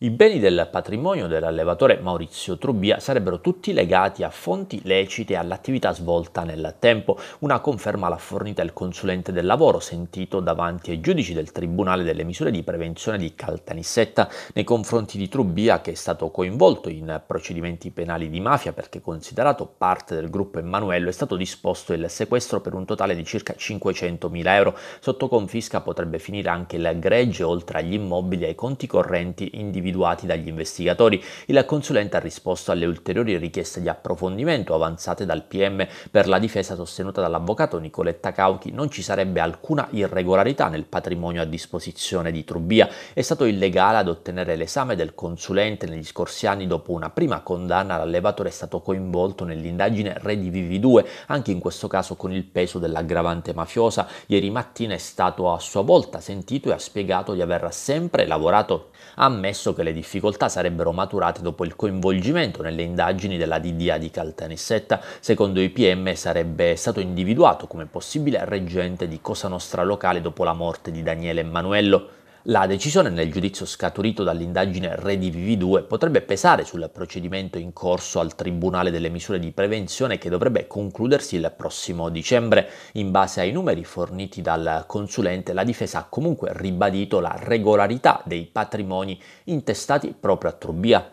I beni del patrimonio dell'allevatore Maurizio Trubbia sarebbero tutti legati a fonti lecite all'attività svolta nel tempo, una conferma l'ha fornita il consulente del lavoro sentito davanti ai giudici del Tribunale delle misure di prevenzione di Caltanissetta nei confronti di Trubbia che è stato coinvolto in procedimenti penali di mafia perché considerato parte del gruppo Emanuello è stato disposto il sequestro per un totale di circa 500.000 euro. Sotto confisca potrebbe finire anche il gregge oltre agli immobili e ai conti correnti individuali individuati dagli investigatori. Il consulente ha risposto alle ulteriori richieste di approfondimento avanzate dal PM per la difesa sostenuta dall'avvocato Nicoletta Cauchi. Non ci sarebbe alcuna irregolarità nel patrimonio a disposizione di Trubbia. È stato illegale ad ottenere l'esame del consulente negli scorsi anni dopo una prima condanna. L'allevatore è stato coinvolto nell'indagine Redivivi 2, anche in questo caso con il peso dell'aggravante mafiosa. Ieri mattina è stato a sua volta sentito e ha spiegato di aver sempre lavorato. Ha ammesso che che le difficoltà sarebbero maturate dopo il coinvolgimento nelle indagini della DDA di Caltanissetta. Secondo i PM sarebbe stato individuato come possibile reggente di Cosa Nostra locale dopo la morte di Daniele Emanuello. La decisione nel giudizio scaturito dall'indagine RDVV2 potrebbe pesare sul procedimento in corso al Tribunale delle misure di prevenzione che dovrebbe concludersi il prossimo dicembre. In base ai numeri forniti dal consulente, la difesa ha comunque ribadito la regolarità dei patrimoni intestati proprio a Trubbia.